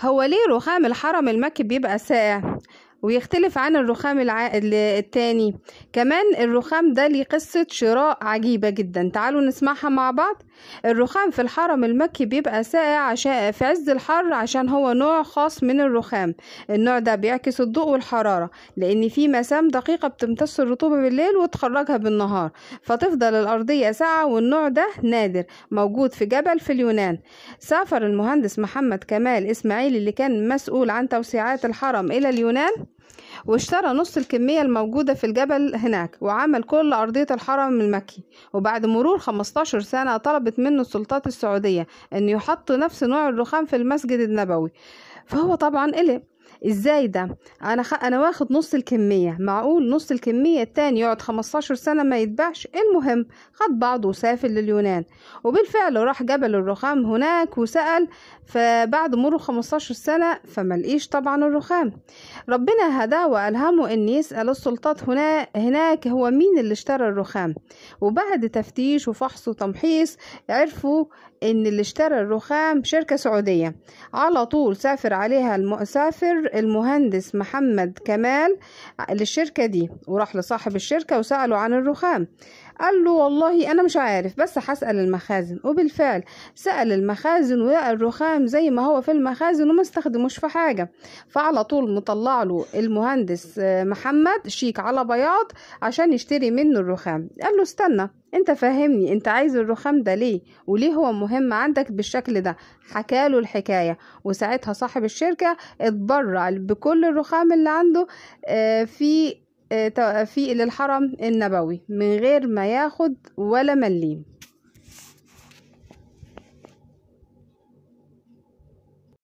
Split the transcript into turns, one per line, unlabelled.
هو ليه رخام الحرم المكي بيبقى ساقع ويختلف عن الرخام الع... التاني كمان الرخام ده ليه قصة شراء عجيبة جدا تعالوا نسمعها مع بعض الرخام في الحرم المكي بيبقى ساقع عشان في عز الحر عشان هو نوع خاص من الرخام النوع ده بيعكس الضوء والحرارة لأن في مسام دقيقة بتمتص الرطوبة بالليل وتخرجها بالنهار فتفضل الأرضية ساقعة والنوع ده نادر موجود في جبل في اليونان سافر المهندس محمد كمال إسماعيل اللي كان مسؤول عن توسيعات الحرم إلى اليونان واشترى نص الكمية الموجودة في الجبل هناك وعمل كل أرضية الحرم المكي وبعد مرور 15 سنة طلبت منه السلطات السعودية أن يحط نفس نوع الرخام في المسجد النبوي فهو طبعا قلق ازاي ده انا خ... انا واخد نص الكميه معقول نص الكميه التاني يقعد 15 سنه ما يتباعش المهم خد بعضه وسافر لليونان وبالفعل راح جبل الرخام هناك وسال فبعد مرور 15 سنه فملقيش طبعا الرخام ربنا هداه والهمه ان يسال السلطات هنا هناك هو مين اللي اشترى الرخام وبعد تفتيش وفحص وتمحيص عرفوا ان اللي اشترى الرخام شركه سعوديه على طول سافر عليها المسافر مدير المهندس محمد كمال للشركة دي وراح لصاحب الشركة وسأله عن الرخام قال له والله أنا مش عارف بس هسأل المخازن وبالفعل سأل المخازن ولقى الرخام زي ما هو في المخازن وما استخدموش في حاجة فعلى طول مطلع له المهندس آه، محمد شيك على بياض عشان يشتري منه الرخام قال له استنى انت فاهمني انت عايز الرخام ده ليه وليه هو مهم عندك بالشكل ده حكاله الحكايه وساعتها صاحب الشركه اتبرع بكل الرخام اللي عنده آه، في في للحرم النبوي من غير ما ياخد ولا مليم